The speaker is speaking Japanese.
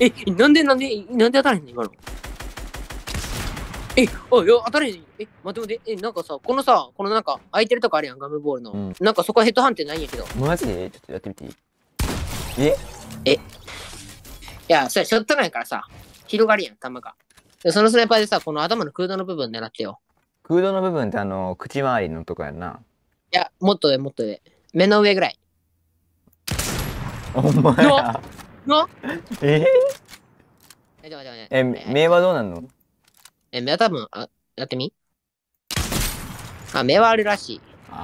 え、なんでなんで、なんで当たれへんの今の。え、おい、当たれへんえ、待って待って、え、なんかさ、このさ、このなんか、空いてるとこあるやん、ガムボールの。うん、なんかそこはヘッドハンってないんやけど。マジでちょっとやってみていいええ。いや、それショットガンやからさ、広がるやん、弾が。そのスナイパーでさ、この頭の空洞の部分狙ってよ。空洞の部分ってあの、口周りのとこやんな。いや、もっと上、もっと上。目の上ぐらい。お前ら。のええちょえ、目はどうなんのえ、目は多分、あ、やってみあ、目はあるらしい。